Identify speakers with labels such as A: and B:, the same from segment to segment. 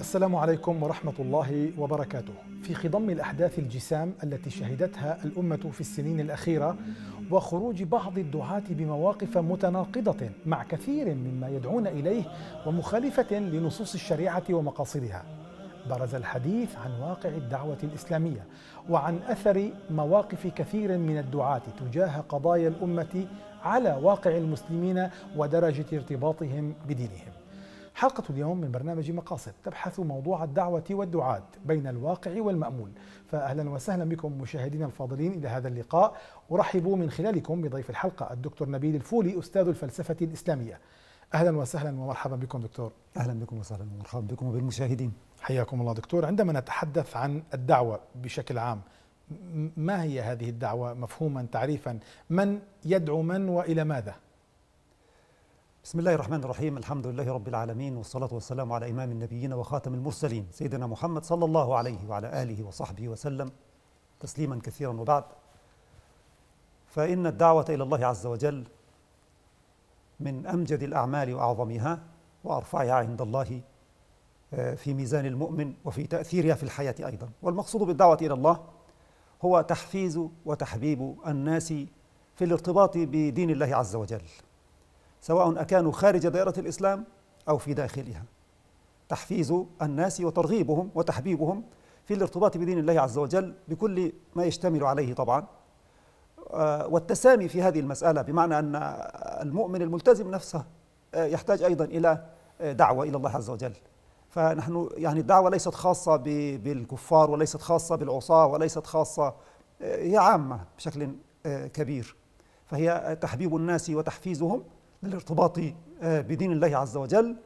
A: السلام عليكم ورحمة الله وبركاته. في خضم الأحداث الجسام التي شهدتها الأمة في السنين الأخيرة وخروج بعض الدعاة بمواقف متناقضة مع كثير مما يدعون إليه ومخالفة لنصوص الشريعة ومقاصدها. برز الحديث عن واقع الدعوة الإسلامية وعن أثر مواقف كثير من الدعاة تجاه قضايا الأمة على واقع المسلمين ودرجة ارتباطهم بدينهم. حلقة اليوم من برنامج مقاصد تبحث موضوع الدعوة والدعاة بين الواقع والمأمول فأهلا وسهلا بكم مشاهدينا الفاضلين إلى هذا اللقاء أرحب من خلالكم بضيف الحلقة الدكتور نبيل الفولي أستاذ الفلسفة الإسلامية أهلا وسهلا ومرحبا بكم دكتور أهلا بكم وسهلا ومرحبا بكم وبالمشاهدين حياكم الله دكتور عندما نتحدث عن الدعوة بشكل عام ما هي هذه الدعوة مفهوما تعريفا من
B: يدعو من وإلى ماذا بسم الله الرحمن الرحيم الحمد لله رب العالمين والصلاة والسلام على إمام النبيين وخاتم المرسلين سيدنا محمد صلى الله عليه وعلى آله وصحبه وسلم تسليما كثيرا وبعد فإن الدعوة إلى الله عز وجل من أمجد الأعمال وأعظمها وأرفعها عند الله آه، في ميزان المؤمن وفي تأثيرها في الحياة أيضا والمقصود بالدعوة إلى الله هو تحفيز وتحبيب الناس في الارتباط بدين الله عز وجل سواء أكانوا خارج دائرة الإسلام أو في داخلها تحفيز الناس وترغيبهم وتحبيبهم في الارتباط بدين الله عز وجل بكل ما يشتمل عليه طبعا آه، والتسامي في هذه المسألة بمعنى أن المؤمن الملتزم نفسه آه، يحتاج أيضا إلى آه، دعوة إلى الله عز وجل فنحن يعني الدعوة ليست خاصة بالكفار وليست خاصة بالعصاة وليست خاصة هي عامة بشكل كبير فهي تحبيب الناس وتحفيزهم للارتباط آه، بدين الله عز وجل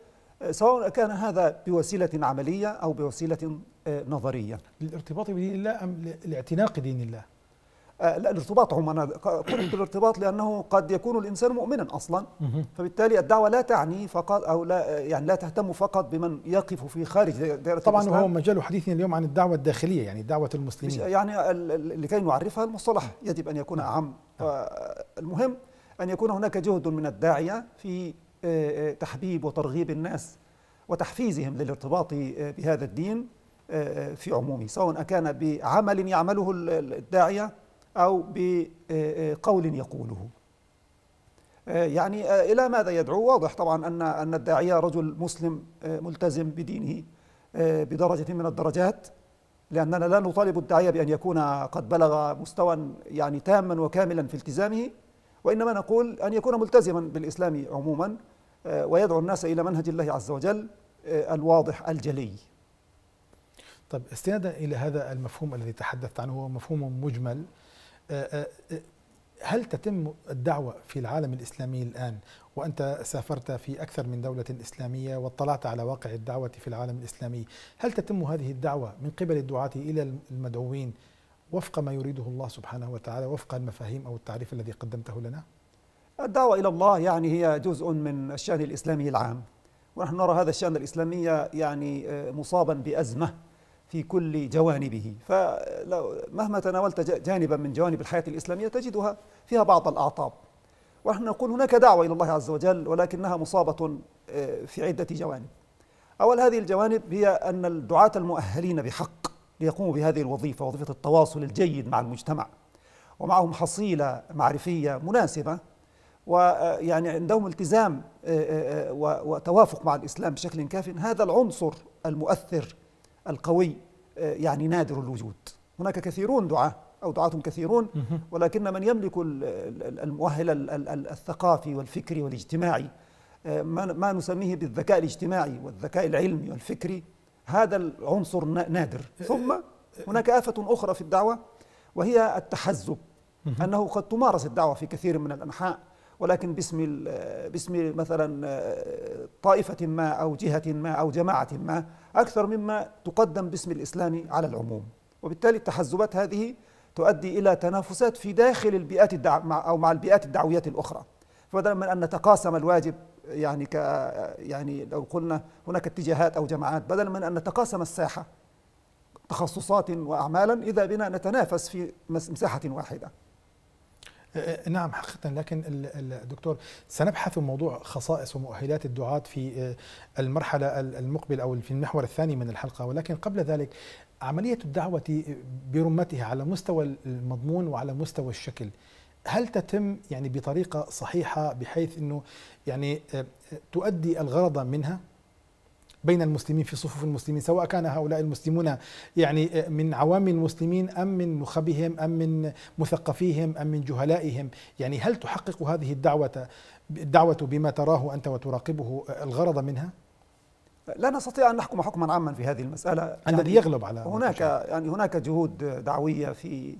B: آه، سواء كان هذا بوسيلة عملية أو بوسيلة آه، نظرية للارتباط بدين الله أم لاعتناق دين الله؟ لا الارتباط عموما قلت الارتباط لانه قد يكون الانسان مؤمنا اصلا فبالتالي الدعوه لا تعني فقط او لا يعني لا تهتم فقط بمن يقف في خارج دائره طبعا هو
A: مجال حديثنا اليوم عن الدعوه الداخليه يعني دعوه المسلمين
B: يعني لكي نعرفها المصطلح يجب ان يكون نعم. اعم نعم. المهم أن يكون هناك جهد من الداعية في آه، آه، تحبيب وترغيب الناس وتحفيزهم للارتباط آه، بهذا الدين في عمومه سواء أكان بعمل يعمله الداعية أو بقول يقوله يعني إلى ماذا يدعو واضح طبعا أن أن الداعية رجل مسلم ملتزم بدينه بدرجة من الدرجات لأننا لا نطالب الداعية بأن يكون قد بلغ مستوى يعني تاما وكاملا في التزامه وإنما نقول أن يكون ملتزما بالإسلام عموما آه، ويدعو الناس إلى منهج الله عز وجل آه، الواضح الجلي
A: طيب استنادا إلى هذا المفهوم الذي تحدثت عنه هو مفهوم مجمل آه، هل تتم الدعوة في العالم الإسلامي الآن وأنت سافرت في أكثر من دولة إسلامية واطلعت على واقع الدعوة في العالم الإسلامي هل تتم هذه الدعوة من قبل الدعاة إلى المدعوين وفق ما يريده الله سبحانه وتعالى وفق المفاهيم أو التعريف الذي قدمته لنا
B: الدعوة إلى الله يعني هي جزء من الشأن الإسلامي العام ونحن نرى هذا الشأن الإسلامي يعني آه، مصابا بأزمة في كل جوانبه فمهما تناولت جانبا من جوانب الحياة الإسلامية تجدها فيها بعض الأعطاب ونحن نقول هناك دعوة إلى الله عز وجل ولكنها مصابة آه، في عدة جوانب أول هذه الجوانب هي أن الدعاة المؤهلين بحق ليقوموا بهذه الوظيفة وظيفة التواصل الجيد مع المجتمع ومعهم حصيلة معرفية مناسبة ويعني آه، عندهم التزام آه، آه، وتوافق مع الإسلام بشكل كاف هذا العنصر المؤثر القوي يعني نادر الوجود هناك كثيرون دعاة أو دعاة كثيرون ولكن من يملك المؤهل الثقافي والفكري والاجتماعي ما نسميه بالذكاء الاجتماعي والذكاء العلمي والفكري هذا العنصر نادر إيه، ثم إيه، إيه. هناك آفة أخرى في الدعوة وهي التحزب أنه قد تمارس الدعوة في كثير من الأنحاء ولكن باسم باسم مثلا آه، طائفة ما أو جهة ما أو جماعة ما أكثر مما تقدم باسم الإسلام على العموم وبالتالي التحزبات هذه تؤدي إلى تنافسات في داخل البيئات الدعو أو مع البيئات الدعوية الأخرى فبدلا من أن نتقاسم الواجب يعني ك يعني لو قلنا هناك اتجاهات او جماعات بدلا من ان نتقاسم الساحه تخصصات واعمالا اذا بنا نتنافس في مساحه واحده
A: نعم حقيقة لكن الدكتور سنبحث موضوع خصائص ومؤهلات الدعاة في المرحلة المقبلة أو في المحور الثاني من الحلقة ولكن قبل ذلك عملية الدعوة برمتها على مستوى المضمون وعلى مستوى الشكل هل تتم يعني بطريقه صحيحه بحيث انه يعني آه، تؤدي الغرض منها بين المسلمين في صفوف المسلمين سواء كان هؤلاء المسلمون يعني آه، من عوام المسلمين أم من نخبهم أم من مثقفيهم أم من جهلائهم يعني هل تحقق هذه الدعوة الدعوة بما تراه أنت وتراقبه آه، الغرض منها؟
B: لا نستطيع أن نحكم حكما عاما في هذه المسألة الذي يعني يغلب على هناك يعني هناك جهود دعوية في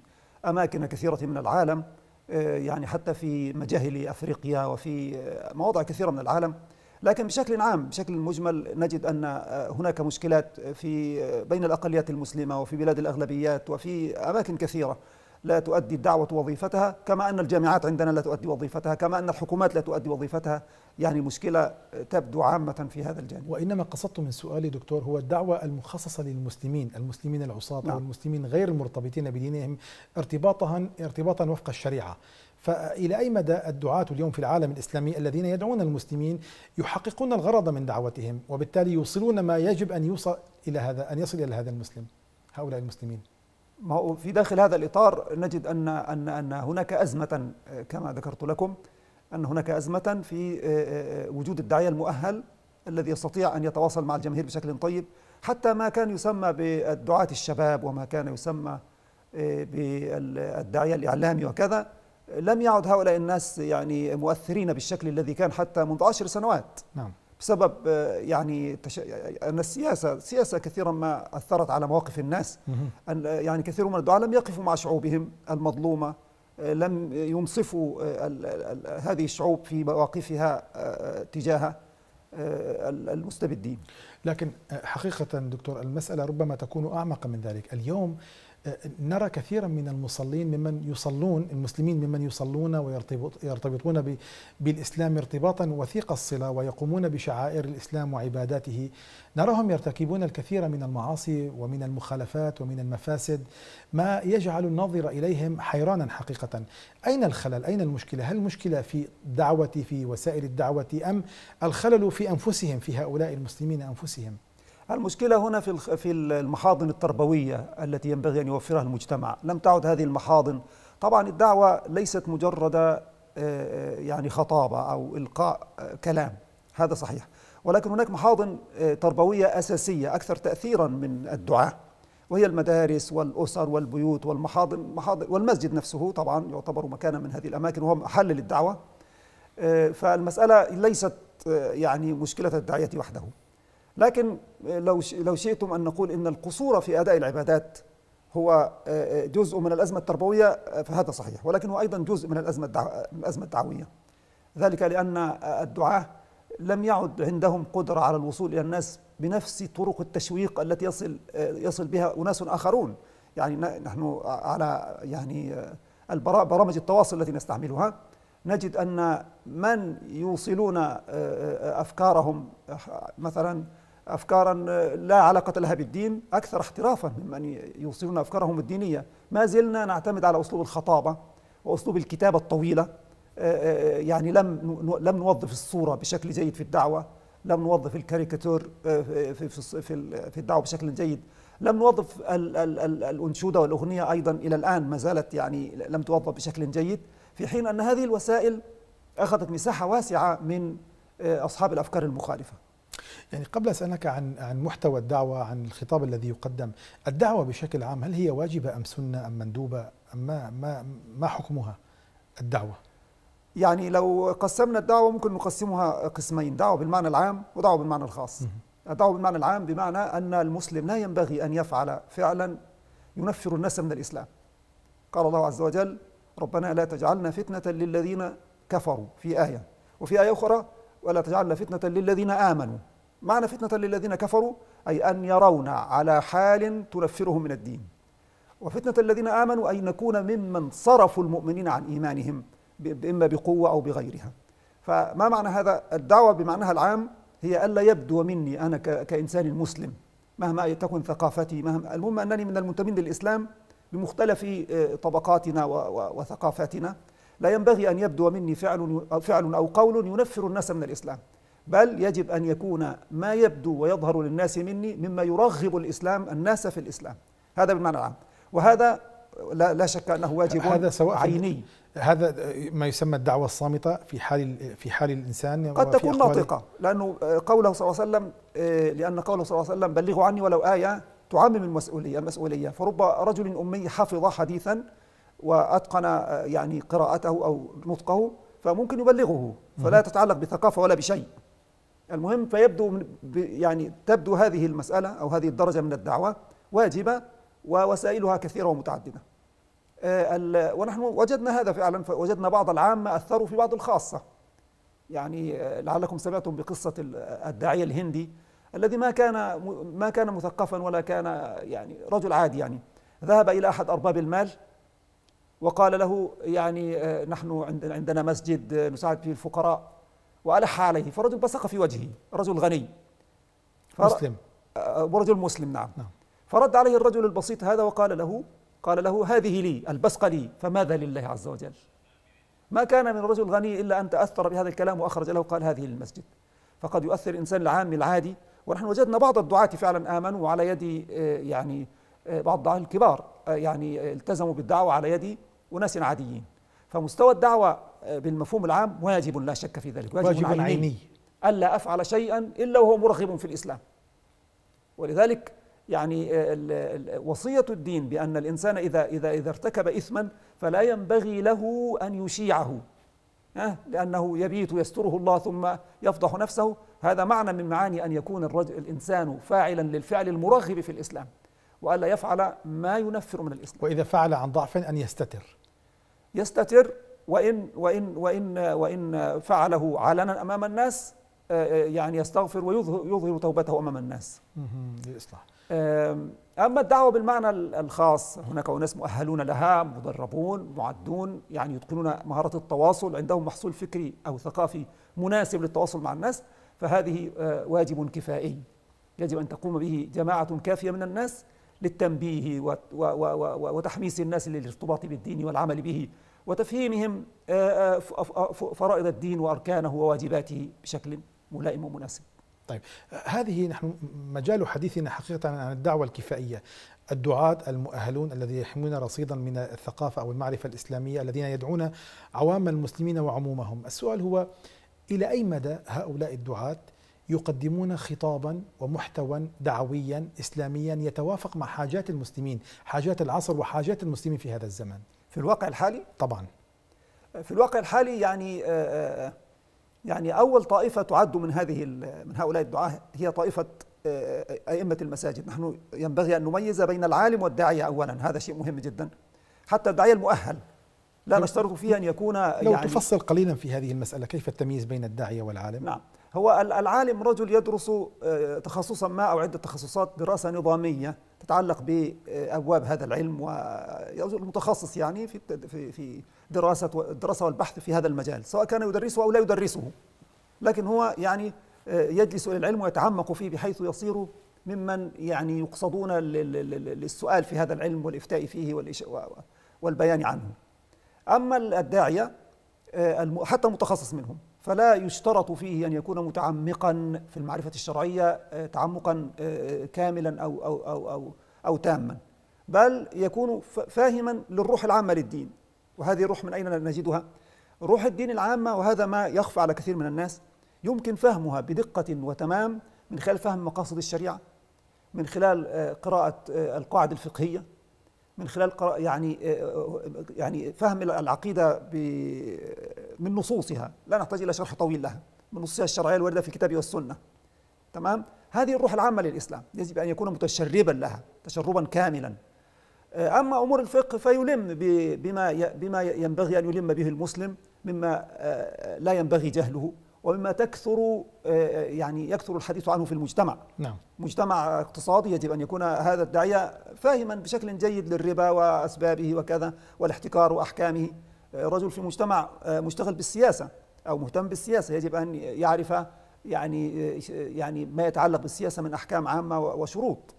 B: أماكن كثيرة من العالم آه، يعني حتى في مجاهل أفريقيا وفي آه، مواضع كثيرة من العالم لكن بشكل عام بشكل مجمل نجد أن آه، هناك مشكلات في بين الأقليات المسلمة وفي بلاد الأغلبيات وفي أماكن كثيرة لا تؤدي الدعوة وظيفتها كما أن الجامعات عندنا لا تؤدي وظيفتها كما أن الحكومات لا تؤدي وظيفتها يعني مشكلة تبدو عامة في هذا الجانب وإنما
A: قصدت من سؤالي دكتور هو الدعوة المخصصة للمسلمين المسلمين العصاة نعم. والمسلمين غير المرتبطين بدينهم ارتباطا ارتباطا وفق الشريعة فإلى أي مدى الدعاة اليوم في العالم الإسلامي الذين يدعون المسلمين يحققون الغرض من دعوتهم وبالتالي
B: يوصلون ما يجب أن يوصل إلى هذا أن يصل إلى هذا المسلم هؤلاء المسلمين ما هو في داخل هذا الإطار نجد أن أن أن هناك أزمة كما ذكرت لكم أن هناك أزمة في آه، آه، آه، وجود الداعية المؤهل الذي يستطيع أن يتواصل مع الجماهير بشكل طيب حتى ما كان يسمى بالدعاة الشباب وما كان يسمى بالداعية الإعلامي وكذا لم يعد هؤلاء الناس يعني مؤثرين بالشكل الذي كان حتى منذ عشر سنوات نعم. بسبب يعني تش... أن السياسة السياسة كثيرا ما أثرت على مواقف الناس أن يعني كثير من الدعاة لم يقفوا مع شعوبهم المظلومة لم ينصفوا آه، هذه الشعوب في مواقفها آه، تجاه آه، المستبدين لكن
A: حقيقة دكتور المسألة ربما تكون أعمق من
B: ذلك اليوم
A: نرى كثيرا من المصلين ممن يصلون المسلمين ممن يصلون ويرتبطون بالإسلام ارتباطا وثيق الصلة ويقومون بشعائر الإسلام وعباداته نراهم يرتكبون الكثير من المعاصي ومن المخالفات ومن المفاسد ما يجعل الناظر إليهم حيرانا حقيقة أين الخلل؟ أين المشكلة؟ هل المشكلة في دعوة في وسائل الدعوة أم الخلل في أنفسهم في هؤلاء المسلمين
B: أنفسهم؟ المشكلة هنا في في المحاضن التربوية التي ينبغي أن يوفرها المجتمع لم تعد هذه المحاضن طبعا الدعوة ليست مجرد يعني خطابة أو إلقاء كلام هذا صحيح ولكن هناك محاضن تربوية أساسية أكثر تأثيرا من الدعاء وهي المدارس والأسر والبيوت والمحاضن محاضن والمسجد نفسه طبعا يعتبر مكانا من هذه الأماكن وهو محل للدعوة فالمسألة ليست يعني مشكلة الداعية وحده لكن لو لو شئتم ان نقول ان القصور في اداء العبادات هو آه، جزء من الازمه التربويه آه، فهذا صحيح ولكن هو ايضا جزء من الازمه الازمه الدعويه ذلك لان آه، الدعاه لم يعد عندهم قدره على الوصول الى الناس بنفس طرق التشويق التي يصل يصل بها اناس اخرون يعني نحن على يعني برامج التواصل التي نستعملها نجد ان من يوصلون افكارهم مثلا أفكارا آه، لا علاقة لها بالدين أكثر احترافا ممن يوصلون أفكارهم الدينية ما زلنا نعتمد على أسلوب الخطابة وأسلوب الكتابة الطويلة آه، آه، يعني لم لم نوظف الصورة بشكل جيد في الدعوة لم نوظف الكاريكاتور في في الدعوة بشكل جيد لم نوظف الأنشودة والأغنية أيضا إلى الآن ما زالت يعني لم توظف بشكل جيد في حين أن هذه الوسائل أخذت مساحة واسعة من أصحاب الأفكار المخالفة يعني قبل
A: اسالك عن عن محتوى الدعوه عن الخطاب الذي يقدم، الدعوه بشكل عام هل هي واجبه ام سنه ام مندوبه؟ ام ما ما ما حكمها الدعوه؟ يعني
B: لو قسمنا الدعوه ممكن نقسمها قسمين، دعوه بالمعنى العام ودعوه بالمعنى الخاص. الدعوه بالمعنى العام بمعنى ان المسلم لا ينبغي ان يفعل فعلا ينفر الناس من الاسلام. قال الله عز وجل: ربنا لا تجعلنا فتنه للذين كفروا في ايه، وفي ايه اخرى ولا تجعلنا فتنة للذين آمنوا معنى فتنة للذين كفروا أي أن يرون على حال تنفرهم من الدين وفتنة الذين آمنوا أي نكون ممن صرفوا المؤمنين عن إيمانهم إما بقوة أو بغيرها فما معنى هذا الدعوة بمعناها العام هي ألا يبدو مني أنا كإنسان مسلم مهما تكن ثقافتي مهما المهم أنني من المنتمين للإسلام بمختلف آه، طبقاتنا وثقافاتنا لا ينبغي أن يبدو مني فعل, فعل أو قول ينفر الناس من الإسلام بل يجب أن يكون ما يبدو ويظهر للناس مني مما يرغب الإسلام الناس في الإسلام هذا بالمعنى العام وهذا لا, لا شك أنه واجب هذا سواء عيني
A: هذا ما يسمى الدعوة الصامتة في حال في حال الإنسان قد تكون ناطقة
B: لأنه قوله صلى الله عليه وسلم آه، لأن قوله صلى الله عليه وسلم بلغوا عني ولو آية تعمم المسؤولية المسؤولية فرب رجل أمي حفظ حديثا وأتقن آه، يعني قراءته أو نطقه فممكن يبلغه فلا تتعلق بثقافة ولا بشيء المهم فيبدو يعني تبدو هذه المسألة أو هذه الدرجة من الدعوة واجبة ووسائلها كثيرة ومتعددة آه، ونحن وجدنا هذا فعلا وجدنا بعض العامة أثروا في بعض الخاصة يعني آه، لعلكم سمعتم بقصة الداعية الهندي الذي ما كان ما كان مثقفا ولا كان يعني رجل عادي يعني ذهب إلى أحد أرباب المال وقال له يعني آه، نحن عندنا مسجد آه، نساعد فيه الفقراء وألح عليه فرجل بصق في وجهه رجل غني مسلم آه، ورجل مسلم نعم, نعم فرد عليه الرجل البسيط هذا وقال له قال له هذه لي البسقة لي فماذا لله عز وجل ما كان من رجل غني إلا أن تأثر بهذا الكلام وأخرج له قال هذه للمسجد فقد يؤثر الإنسان العام العادي ونحن وجدنا بعض الدعاة فعلا آمنوا على يد يعني بعض الدعاة الكبار يعني التزموا بالدعوة على يد أناس عاديين فمستوى الدعوة آه، بالمفهوم العام واجب لا شك في ذلك واجب, واجب عيني, عيني ألا أفعل شيئا إلا وهو مرغب في الإسلام ولذلك يعني آه، وصية الدين بأن الإنسان إذا إذا إذا ارتكب إثما فلا ينبغي له أن يشيعه لأنه يبيت يستره الله ثم يفضح نفسه هذا معنى من معاني أن يكون الرجل الإنسان فاعلا للفعل المرغب في الإسلام وألا يفعل ما ينفر من الإسلام
A: وإذا فعل عن ضعف أن يستتر
B: يستتر وإن وإن وإن وإن فعله علنا أمام الناس آه، آه، يعني يستغفر ويظهر يظهر توبته أمام الناس. يصلح. أما الدعوة بالمعنى الخاص هناك أناس مؤهلون لها مدربون معدون يعني يتقنون مهارة التواصل عندهم محصول فكري أو ثقافي مناسب للتواصل مع الناس فهذه آه، واجب كفائي يجب أن تقوم به جماعة كافية من الناس للتنبيه وتحميس الناس للارتباط بالدين والعمل به وتفهيمهم آه، آه، فرائض الدين واركانه وواجباته بشكل ملائم ومناسب. طيب هذه
A: نحن مجال حديثنا حقيقه عن الدعوه الكفائيه الدعاة المؤهلون الذين يحملون رصيدا من الثقافة أو المعرفة الإسلامية الذين يدعون عوام المسلمين وعمومهم السؤال هو إلى أي مدى هؤلاء الدعاة يقدمون خطابا ومحتوى دعويا اسلاميا يتوافق مع حاجات المسلمين، حاجات العصر
B: وحاجات المسلمين في هذا الزمن. في الواقع الحالي؟ طبعا. في الواقع الحالي يعني آه، آه، آه، يعني اول طائفه تعد من هذه من هؤلاء الدعاه هي طائفه ائمه المساجد، نحن ينبغي ان نميز بين العالم والداعيه اولا، هذا شيء مهم جدا. حتى الداعيه المؤهل لا نشترط فيه ان يكون لو يعني تفصل قليلا في هذه المساله كيف التمييز بين الداعيه والعالم؟ نعم. هو العالم رجل يدرس آه، تخصصا ما أو عدة تخصصات دراسة نظامية تتعلق بأبواب هذا العلم متخصص يعني في في دراسة الدراسة والبحث في هذا المجال سواء كان يدرسه أو لا يدرسه لكن هو يعني آه، يجلس إلى العلم ويتعمق فيه بحيث يصير ممن يعني يقصدون للسؤال في هذا العلم والإفتاء فيه والبيان عنه أما الداعية آه، حتى المتخصص منهم فلا يشترط فيه أن يكون متعمقا في المعرفة الشرعية آه، تعمقا آه، كاملا أو, أو, أو, أو, أو تاما بل يكون فاهما للروح العامة للدين وهذه الروح من أين نجدها؟ روح الدين العامة وهذا ما يخفى على كثير من الناس يمكن فهمها بدقة وتمام من خلال فهم مقاصد الشريعة من خلال آه، قراءة القواعد الفقهية من خلال يعني آه، آه، آه، يعني فهم العقيده من نصوصها لا نحتاج الى شرح طويل لها من نصوصها الشرعيه الوارده في الكتاب والسنه تمام هذه الروح العامه للاسلام يجب ان يكون متشربا لها تشربا كاملا اما امور الفقه فيلم بما بما ينبغي ان يلم به المسلم مما لا ينبغي جهله ومما تكثر آه، آه، يعني يكثر الحديث عنه في المجتمع نعم. مجتمع اقتصادي يجب أن يكون هذا الداعية فاهما بشكل جيد للربا وأسبابه وكذا والاحتكار وأحكامه آه، رجل في مجتمع مشتغل بالسياسة أو مهتم بالسياسة يجب أن يعرف يعني يعني ما يتعلق بالسياسة من أحكام عامة وشروط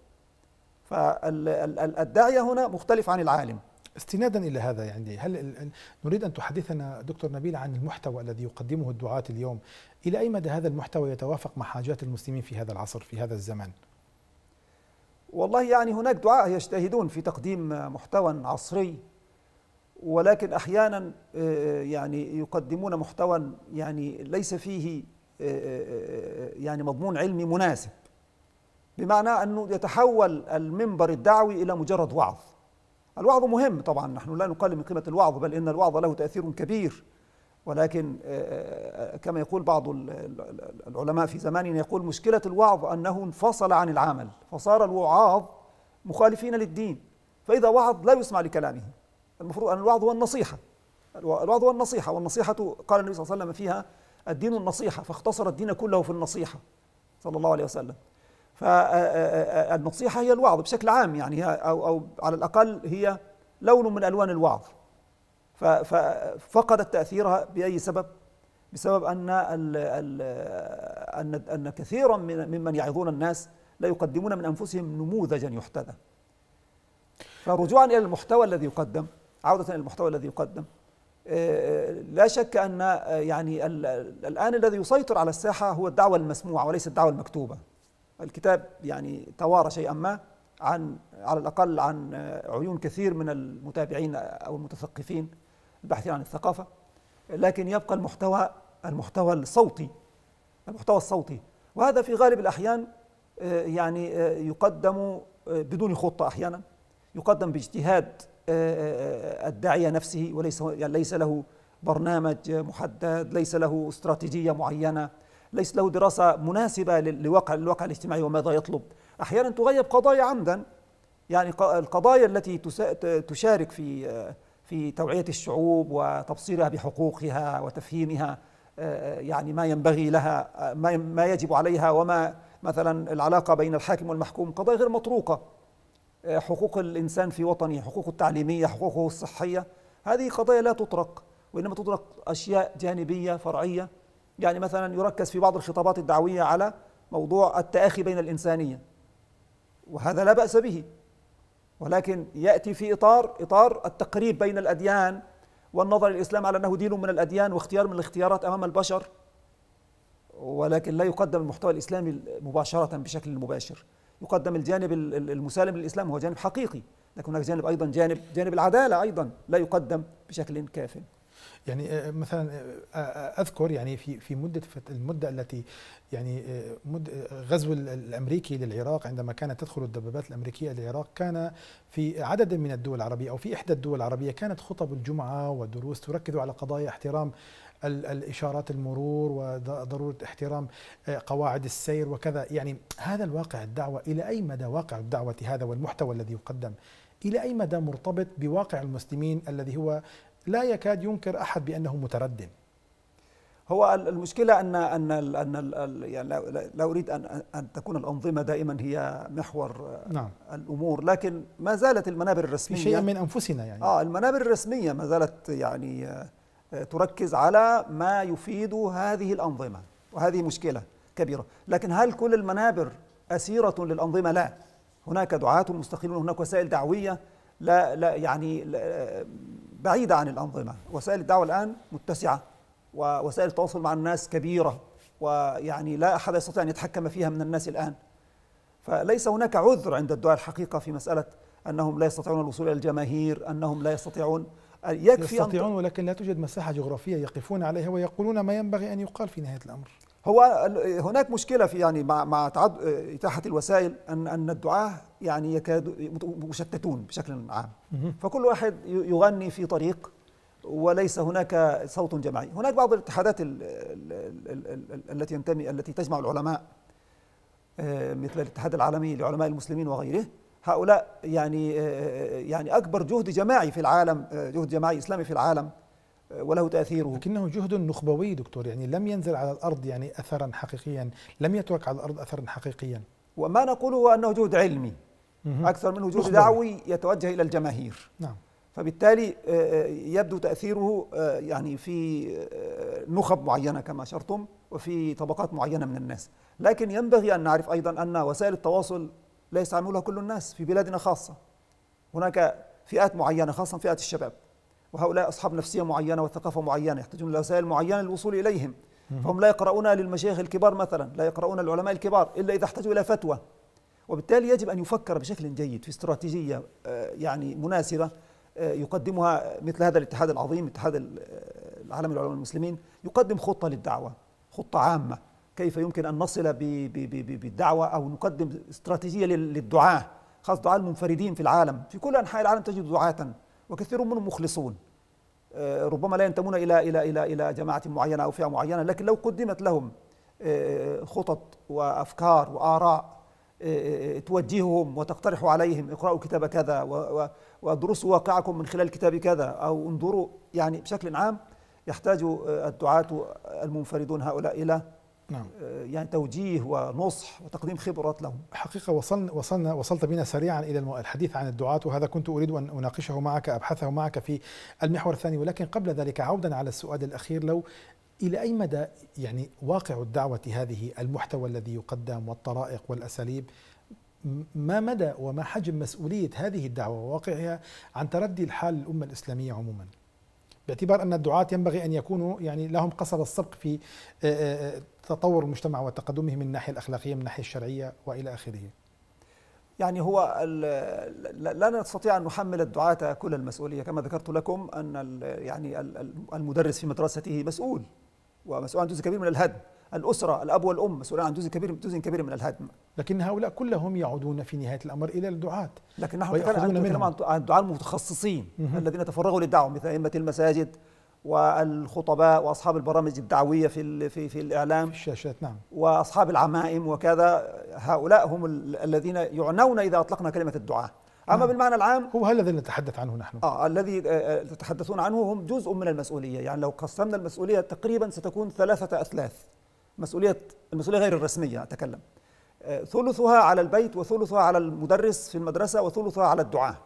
B: فالداعية هنا مختلف عن العالم
A: استنادا الى هذا يعني هل نريد ان تحدثنا دكتور نبيل عن المحتوى الذي يقدمه الدعاة اليوم الى اي مدى هذا المحتوى يتوافق مع حاجات المسلمين في هذا العصر في هذا
B: الزمان؟ والله يعني هناك دعاة يجتهدون في تقديم محتوى عصري ولكن احيانا آه، آه، يعني يقدمون محتوى يعني ليس فيه آه، يعني مضمون علمي مناسب بمعنى انه يتحول المنبر الدعوي الى مجرد وعظ الوعظ مهم طبعا نحن لا نقلل من قيمة الوعظ بل إن الوعظ له تأثير كبير ولكن آه، آه، كما يقول بعض العلماء في زماننا يقول مشكلة الوعظ أنه انفصل عن العمل فصار الوعاظ مخالفين للدين فإذا وعظ لا يسمع لكلامه المفروض أن الوعظ هو النصيحة الوعظ هو النصيحة والنصيحة قال النبي صلى الله عليه وسلم فيها الدين النصيحة فاختصر الدين كله في النصيحة صلى الله عليه وسلم فالنصيحة هي الوعظ بشكل عام يعني أو, أو على الأقل هي لون من ألوان الوعظ ففقدت تأثيرها بأي سبب؟ بسبب أن الـ الـ أن أن كثيرا ممن يعظون الناس لا يقدمون من أنفسهم نموذجا يحتذى فرجوعا إلى المحتوى الذي يقدم عودة إلى المحتوى الذي يقدم آه، آه، لا شك أن آه، يعني الآن الذي يسيطر على الساحة هو الدعوة المسموعة وليس الدعوة المكتوبة الكتاب يعني توارى شيئا ما عن على الأقل عن عيون كثير من المتابعين أو المتثقفين الباحثين عن الثقافة لكن يبقى المحتوى المحتوى الصوتي المحتوى الصوتي وهذا في غالب الأحيان آه، يعني آه، يقدم آه، بدون خطة أحيانا يقدم باجتهاد الداعية نفسه وليس يعني ليس له برنامج محدد ليس له استراتيجية معينة ليس له دراسة مناسبة للواقع الواقع الاجتماعي وماذا يطلب أحيانا تغيب قضايا عمدا يعني القضايا التي تشارك في في توعية الشعوب وتبصيرها بحقوقها وتفهيمها آه، آه، يعني ما ينبغي لها آه، ما يجب عليها وما مثلا العلاقة بين الحاكم والمحكوم قضايا غير مطروقة حقوق الإنسان في وطنه حقوقه التعليمية حقوقه الصحية هذه قضايا لا تطرق وإنما تطرق أشياء جانبية فرعية يعني مثلا يركز في بعض الخطابات الدعوية على موضوع التآخي بين الإنسانية وهذا لا بأس به ولكن يأتي في إطار إطار التقريب بين الأديان والنظر الإسلام على أنه دين من الأديان واختيار من الاختيارات أمام البشر ولكن لا يقدم المحتوى الإسلامي مباشرة بشكل مباشر يقدم الجانب المسالم للإسلام هو جانب حقيقي لكن هناك جانب أيضا جانب جانب العدالة أيضا لا يقدم بشكل كاف يعني آه، آه، مثلا آه،
A: اذكر يعني في في مده المده التي يعني غزو الامريكي للعراق عندما كانت تدخل الدبابات الامريكيه للعراق كان في عدد من الدول العربيه او في احدى الدول العربيه كانت خطب الجمعه ودروس تركز على قضايا احترام الاشارات المرور وضروره احترام قواعد السير وكذا يعني هذا الواقع الدعوه الى اي مدى واقع الدعوه هذا والمحتوى الذي يقدم الى اي مدى مرتبط
B: بواقع المسلمين الذي هو لا يكاد ينكر احد بانه متردد هو المشكله ان ان ان يعني لا اريد ان ان تكون الانظمه دائما هي محور آه، نعم. الامور لكن ما زالت المنابر الرسميه شيء من انفسنا يعني اه المنابر الرسميه ما زالت يعني آه، تركز على ما يفيد هذه الانظمه وهذه مشكله كبيره لكن هل كل المنابر اسيره للانظمه لا هناك دعاة مستقلون هناك وسائل دعويه لا لا يعني لا آه، بعيدة عن الأنظمة وسائل الدعوة الآن متسعة ووسائل التواصل مع الناس كبيرة ويعني لا أحد يستطيع أن يتحكم فيها من الناس الآن فليس هناك عذر عند الدعاء الحقيقة في مسألة أنهم لا يستطيعون الوصول إلى الجماهير أنهم لا يستطيعون يكفي يستطيعون ولكن لا توجد مساحة جغرافية يقفون عليها ويقولون ما ينبغي أن يقال في نهاية الأمر هو هناك مشكلة في يعني مع مع تعد إتاحة الوسائل أن أن الدعاة يعني يكاد مشتتون بشكل عام فكل واحد يغني في طريق وليس هناك صوت جماعي هناك بعض الاتحادات التي ينتمي التي تجمع العلماء آه، مثل الاتحاد العالمي لعلماء المسلمين وغيره هؤلاء يعني آه، يعني أكبر جهد جماعي في العالم آه، جهد جماعي إسلامي في العالم وله تاثيره لكنه جهد نخبوي
A: دكتور يعني لم ينزل على الارض يعني اثرا حقيقيا لم يترك على الارض اثرا حقيقيا
B: وما نقوله هو انه جهد علمي اكثر منه جهد دعوي يتوجه الى الجماهير نعم فبالتالي آه، آه، يبدو تاثيره آه، يعني في نخب معينه كما اشرتم وفي طبقات معينه من الناس لكن ينبغي ان نعرف ايضا ان وسائل التواصل لا يستعملها كل الناس في بلادنا خاصه هناك فئات معينه خاصه فئات الشباب وهؤلاء أصحاب نفسية معينة وثقافة معينة يحتاجون إلى وسائل معينة للوصول إليهم فهم لا يقرؤون للمشايخ الكبار مثلا لا يقرؤون العلماء الكبار إلا إذا احتاجوا إلى فتوى وبالتالي يجب أن يفكر بشكل جيد في استراتيجية آه، يعني مناسبة آه، يقدمها مثل هذا الاتحاد العظيم اتحاد آه، العالمي للعلماء المسلمين يقدم خطة للدعوة خطة عامة كيف يمكن أن نصل بالدعوة أو نقدم استراتيجية للدعاة خاصة دعاة المنفردين في العالم في كل أنحاء العالم تجد دعاة وكثير منهم مخلصون آه، ربما لا ينتمون إلى إلى إلى إلى جماعة معينة أو فئة معينة لكن لو قدمت لهم آه، خطط وأفكار وآراء آه، توجههم وتقترح عليهم اقرأوا كتاب كذا وادرسوا واقعكم من خلال كتاب كذا أو انظروا يعني بشكل عام يحتاج الدعاة المنفردون هؤلاء إلى نعم. آه، يعني توجيه ونصح وتقديم خبرات لهم
A: حقيقة وصلنا, وصلنا وصلت بنا سريعا إلى الحديث عن الدعاة وهذا كنت أريد أن أناقشه معك أبحثه معك في المحور الثاني ولكن قبل ذلك عودا على السؤال الأخير لو إلى أي مدى يعني واقع الدعوة هذه المحتوى الذي يقدم والطرائق والأساليب ما مدى وما حجم مسؤولية هذه الدعوة وواقعها عن تردي الحال الأمة الإسلامية عموما باعتبار أن الدعاة ينبغي أن يكونوا يعني لهم قصد السبق في آه، آه، تطور المجتمع وتقدمه من الناحية الأخلاقية من الناحية الشرعية وإلى آخره
B: يعني هو لا نستطيع أن نحمل الدعاة كل المسؤولية كما ذكرت لكم أن يعني المدرس في مدرسته مسؤول ومسؤول عن جزء كبير من الهدم الأسرة الأب والأم مسؤولون عن جزء كبير جزء كبير من الهدم لكن هؤلاء كلهم يعودون في نهاية الأمر إلى الدعاة لكن نحن نتكلم عن الدعاة المتخصصين الذين تفرغوا للدعوة مثل أئمة المساجد والخطباء واصحاب البرامج الدعويه في في في الاعلام في الشاشات نعم واصحاب العمائم وكذا هؤلاء هم الذين يعنون اذا اطلقنا كلمه الدعاء اما نعم. بالمعنى العام هو الذي نتحدث عنه نحن اه الذي آه، آه، تتحدثون عنه هم جزء من المسؤوليه يعني لو قسمنا المسؤوليه تقريبا ستكون ثلاثه اثلاث مسؤوليه المسؤوليه غير الرسميه اتكلم آه، ثلثها على البيت وثلثها على المدرس في المدرسه وثلثها على الدعاه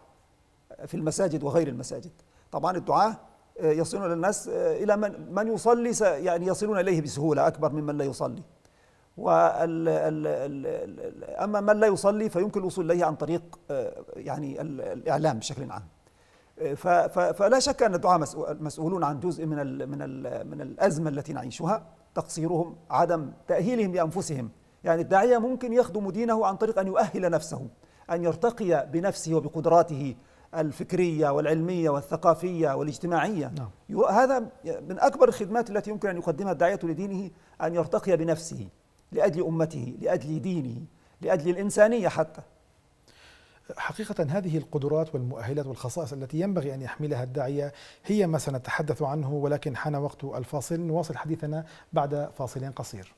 B: في المساجد وغير المساجد طبعا الدعاه آه، يصلون الناس آه، إلى من, من يصلي يعني يصلون إليه بسهولة أكبر ممن لا يصلي أما من لا يصلي فيمكن الوصول إليه عن طريق آه، يعني الإعلام بشكل عام فلا شك أن الدعاء مسؤولون عن جزء من ال من ال من الأزمة التي نعيشها تقصيرهم عدم تأهيلهم لأنفسهم يعني الداعية ممكن يخدم دينه عن طريق أن يؤهل نفسه أن يرتقي بنفسه وبقدراته الفكرية والعلمية والثقافية والاجتماعية نعم. هذا من أكبر الخدمات التي يمكن أن يقدمها الداعية لدينه أن يرتقي بنفسه لأجل أمته لأجل دينه لأجل الإنسانية حتى حقيقة هذه القدرات والمؤهلات والخصائص التي
A: ينبغي أن يحملها الداعية هي ما سنتحدث عنه ولكن حان وقت الفاصل نواصل حديثنا بعد فاصل قصير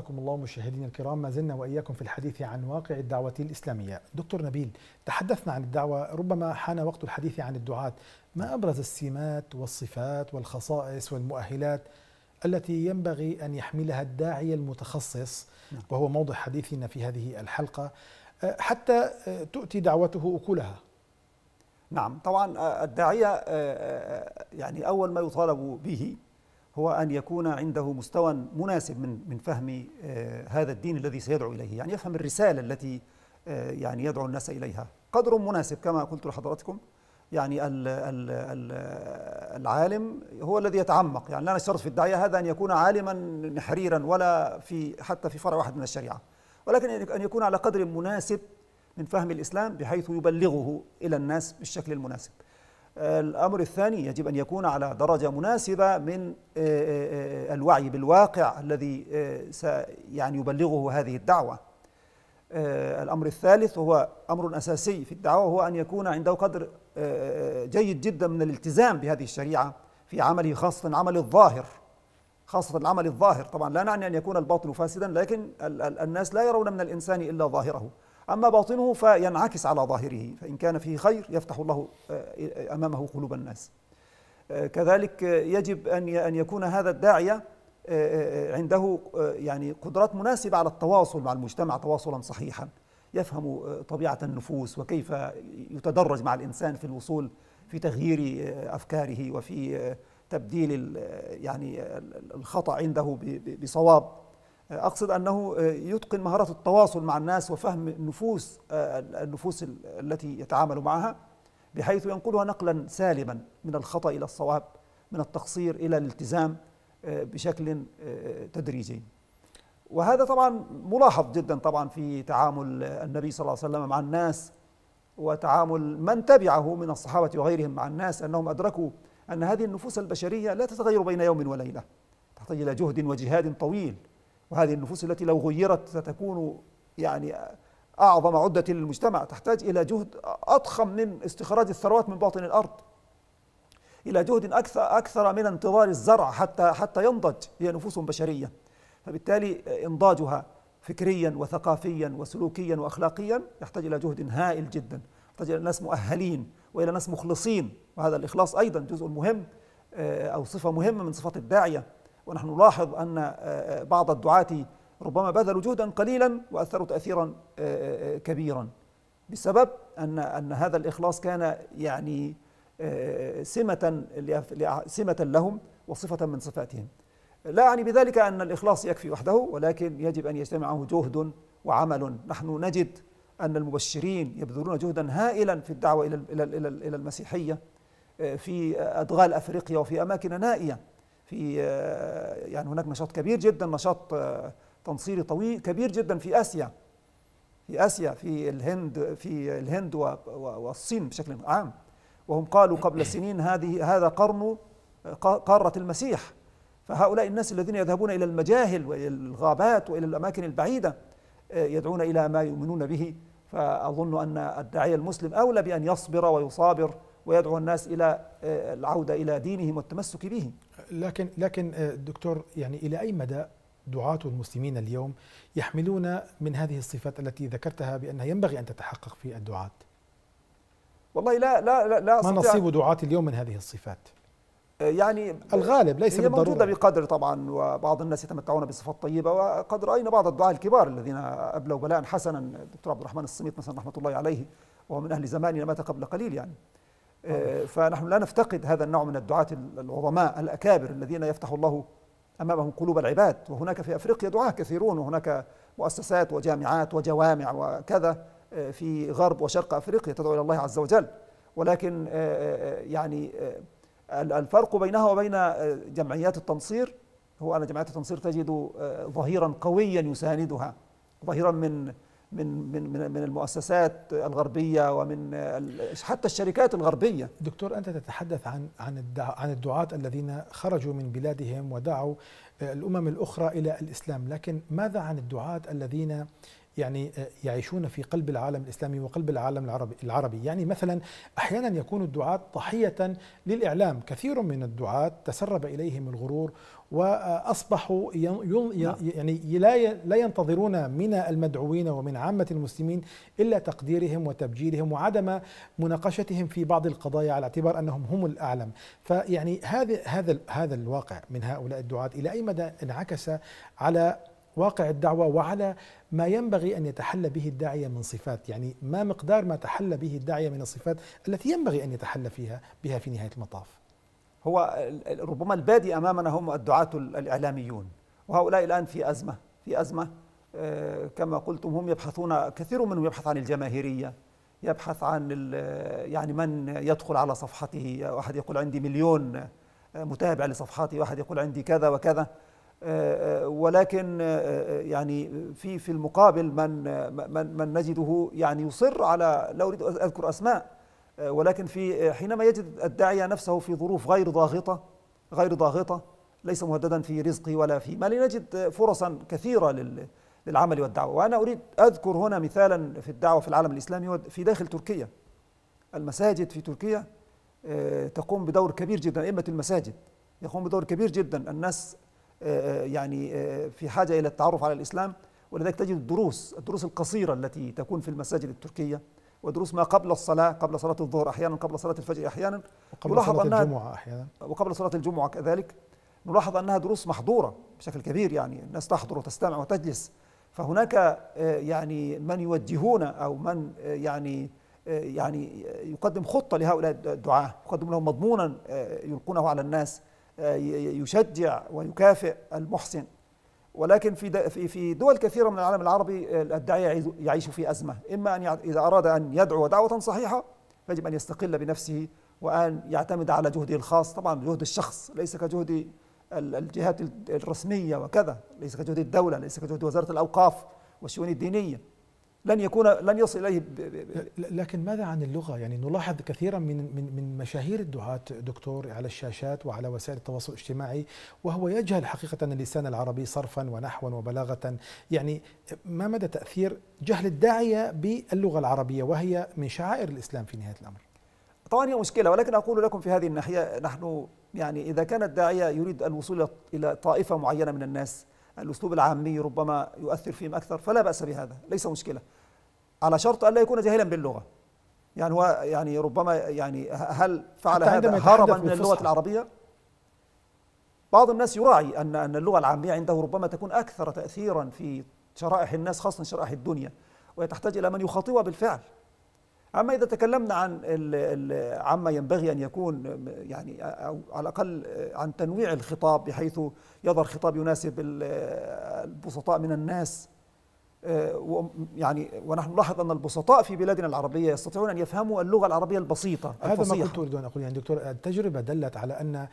A: أسعدكم الله مشاهدينا الكرام ما زلنا وإياكم في الحديث عن واقع الدعوة الإسلامية دكتور نبيل تحدثنا عن الدعوة ربما حان وقت الحديث عن الدعاة ما أبرز السمات والصفات والخصائص والمؤهلات التي ينبغي أن يحملها الداعية المتخصص نعم. وهو موضع
B: حديثنا في هذه الحلقة أه، حتى أه، تؤتي دعوته أكلها نعم طبعا أه، الداعية يعني أول ما يطالب به هو أن يكون عنده مستوى مناسب من من فهم آه، هذا الدين الذي سيدعو إليه يعني يفهم الرسالة التي آه، يعني يدعو الناس إليها قدر مناسب كما قلت لحضراتكم يعني ال ال ال العالم هو الذي يتعمق يعني لا نشترط في الداعية هذا أن يكون عالما نحريرا ولا في حتى في فرع واحد من الشريعة ولكن أن يكون على قدر مناسب من فهم الإسلام بحيث يبلغه إلى الناس بالشكل المناسب الأمر الثاني يجب أن يكون على درجة مناسبة من آه، آه، آه، الوعي بالواقع الذي يعني يبلغه هذه الدعوة الأمر الثالث وهو أمر أساسي في الدعوة هو أن يكون عنده قدر جيد جدا من الالتزام بهذه الشريعة في عمله خاصة عمل الظاهر خاصة العمل الظاهر طبعا لا نعني أن يكون الباطن فاسدا لكن الناس لا يرون من الإنسان إلا ظاهره أما باطنه فينعكس على ظاهره فإن كان فيه خير يفتح الله آه، أمامه قلوب الناس آه، كذلك يجب أن أن يكون هذا الداعية آه، عنده يعني قدرات مناسبة على التواصل مع المجتمع تواصلا صحيحا يفهم طبيعة النفوس وكيف يتدرج مع الإنسان في الوصول في تغيير أفكاره وفي تبديل يعني الخطأ عنده بصواب اقصد انه آه، يتقن مهاره التواصل مع الناس وفهم النفوس آه، النفوس التي يتعامل معها بحيث ينقلها نقلا سالما من الخطا الى الصواب من التقصير الى الالتزام آه، بشكل تدريجي وهذا طبعا ملاحظ جدا طبعا في تعامل النبي صلى الله عليه وسلم مع الناس وتعامل من تبعه من الصحابه وغيرهم مع الناس انهم ادركوا ان هذه النفوس البشريه لا تتغير بين يوم وليله تحتاج الى جهد وجهاد طويل وهذه النفوس التي لو غيرت ستكون يعني أعظم عدة للمجتمع تحتاج إلى جهد أضخم من استخراج الثروات من باطن الأرض إلى جهد أكثر أكثر من انتظار الزرع حتى حتى ينضج هي نفوس بشرية فبالتالي إنضاجها فكريا وثقافيا وسلوكيا وأخلاقيا يحتاج إلى جهد هائل جدا يحتاج إلى ناس مؤهلين وإلى ناس مخلصين وهذا الإخلاص أيضا جزء مهم آه، أو صفة مهمة من صفات الداعية ونحن نلاحظ أن آه، آه، بعض الدعاة ربما بذلوا جهدا قليلا وأثروا تأثيرا آه، كبيرا بسبب أن أن هذا الإخلاص كان يعني سمة سمة لهم وصفة من صفاتهم لا أعني بذلك أن الإخلاص يكفي وحده ولكن يجب أن يجتمعه جهد وعمل نحن نجد أن المبشرين يبذلون جهدا هائلا في الدعوة إلى إلى المسيحية في أدغال أفريقيا وفي أماكن نائية في آه، يعني هناك نشاط كبير جدا نشاط آه، تنصيري طويل كبير جدا في اسيا في اسيا في الهند في الهند والصين بشكل عام وهم قالوا قبل سنين هذه هذا قرن آه، قاره المسيح فهؤلاء الناس الذين يذهبون الى المجاهل والى الغابات والى الاماكن البعيده يدعون الى ما يؤمنون به فاظن ان الداعيه المسلم اولى بان يصبر ويصابر ويدعو الناس إلى آه، العودة إلى دينهم والتمسك به لكن
A: لكن آه، دكتور يعني إلى أي مدى دعاة المسلمين اليوم يحملون من هذه الصفات التي ذكرتها بأنها ينبغي أن تتحقق في الدعاة
B: والله لا لا لا, لا ما نصيب دعاة
A: اليوم من هذه الصفات
B: آه، يعني الغالب ليس هي بالضرورة موجودة بقدر طبعا وبعض الناس يتمتعون بصفات طيبة وقد رأينا بعض الدعاة الكبار الذين أبلوا بلاء حسنا الدكتور عبد الرحمن الصميت مثلا رحمة الله عليه وهو من أهل زماننا مات قبل قليل يعني آه، فنحن لا نفتقد هذا النوع من الدعاة العظماء الأكابر الذين يفتح الله أمامهم قلوب العباد وهناك في أفريقيا دعاة كثيرون وهناك مؤسسات وجامعات وجوامع وكذا آه، في غرب وشرق أفريقيا تدعو إلى الله عز وجل ولكن آه، يعني الفرق بينها وبين جمعيات التنصير هو أن جمعيات التنصير تجد ظهيرا قويا يساندها ظهيرا من من من من المؤسسات الغربيه ومن حتى الشركات الغربيه
A: دكتور انت تتحدث عن عن عن الدعاة الذين خرجوا من بلادهم ودعوا الامم الاخرى الى الاسلام لكن ماذا عن الدعاة الذين يعني يعيشون في قلب العالم الاسلامي وقلب العالم العربي العربي يعني مثلا احيانا يكون الدعاة ضحيه للاعلام كثير من الدعاة تسرب اليهم الغرور واصبحوا نعم. يعني لا ينتظرون من المدعوين ومن عامه المسلمين الا تقديرهم وتبجيلهم وعدم مناقشتهم في بعض القضايا على اعتبار انهم هم الاعلم، فيعني هذا هذا هذا الواقع من هؤلاء الدعاة الى اي مدى انعكس على واقع الدعوه وعلى ما ينبغي ان يتحلى به الداعيه من صفات، يعني ما مقدار ما تحلى به الداعيه من الصفات التي ينبغي ان يتحلى فيها بها في نهايه المطاف.
B: هو ربما البادي امامنا هم الدعاة الاعلاميون وهؤلاء الان في ازمه في ازمه آه، كما قلتم هم يبحثون كثير منهم يبحث عن الجماهيريه يبحث عن يعني من يدخل على صفحته واحد يقول عندي مليون آه، متابع لصفحاتي واحد يقول عندي كذا وكذا آه، ولكن يعني في في المقابل من من من نجده يعني يصر على لا اريد اذكر اسماء ولكن في حينما يجد الداعية نفسه في ظروف غير ضاغطة غير ضاغطة ليس مهددا في رزقه ولا في ماله نجد فرصا كثيرة للعمل والدعوة وأنا أريد أذكر هنا مثالا في الدعوة في العالم الإسلامي في داخل تركيا المساجد في تركيا آه، تقوم بدور كبير جدا أئمة المساجد يقوم بدور كبير جدا الناس آه، آه، يعني في حاجة إلى التعرف على الإسلام ولذلك تجد الدروس الدروس القصيرة التي تكون في المساجد التركية ودروس ما قبل الصلاة قبل صلاة الظهر أحيانا قبل صلاة الفجر أحيانا وقبل صلاة أنها الجمعة أحيانا وقبل صلاة الجمعة كذلك نلاحظ أنها دروس محضورة بشكل كبير يعني الناس تحضر وتستمع وتجلس فهناك آه، يعني من يوجهون أو من آه، يعني آه، يعني يقدم خطة لهؤلاء الدعاة يقدم لهم مضمونا يلقونه على الناس يشجع ويكافئ المحسن ولكن في في دول كثيرة من العالم العربي آه، الداعية يعيش في أزمة إما أن إذا أراد أن يدعو دعوة صحيحة فيجب أن يستقل بنفسه وأن يعتمد على جهده الخاص طبعا جهد الشخص ليس كجهد الجهات الرسمية وكذا ليس كجهد الدولة ليس كجهد وزارة الأوقاف والشؤون الدينية لن يكون لن يصل اليه لكن ماذا عن اللغه؟ يعني نلاحظ كثيرا
A: من من من مشاهير الدعاة دكتور على الشاشات وعلى وسائل التواصل الاجتماعي وهو يجهل حقيقه اللسان العربي صرفا ونحوا وبلاغه، يعني ما مدى تاثير جهل الداعيه باللغه العربيه وهي من شعائر الاسلام في نهايه الامر؟
B: طبعا هي مشكله ولكن اقول لكم في هذه الناحيه نحن يعني اذا كان الداعيه يريد الوصول الى طائفه معينه من الناس الأسلوب العامي ربما يؤثر فيهم أكثر فلا بأس بهذا ليس مشكلة على شرط ألا يكون جاهلا باللغة يعني هو يعني ربما يعني هل فعل هذا هربا من اللغة العربية؟ بعض الناس يراعي أن أن اللغة العامية عنده ربما تكون أكثر تأثيرا في شرائح الناس خاصة شرائح الدنيا وهي تحتاج إلى من يخاطبها بالفعل أما إذا تكلمنا عن عما ينبغي أن يكون يعني أو على الأقل عن تنويع الخطاب بحيث يظهر خطاب يناسب البسطاء من الناس يعني ونحن نلاحظ أن البسطاء في بلادنا العربية يستطيعون أن يفهموا اللغة العربية البسيطة هذا ما كنت
A: أريد أن أقول يعني دكتور التجربة دلت على أن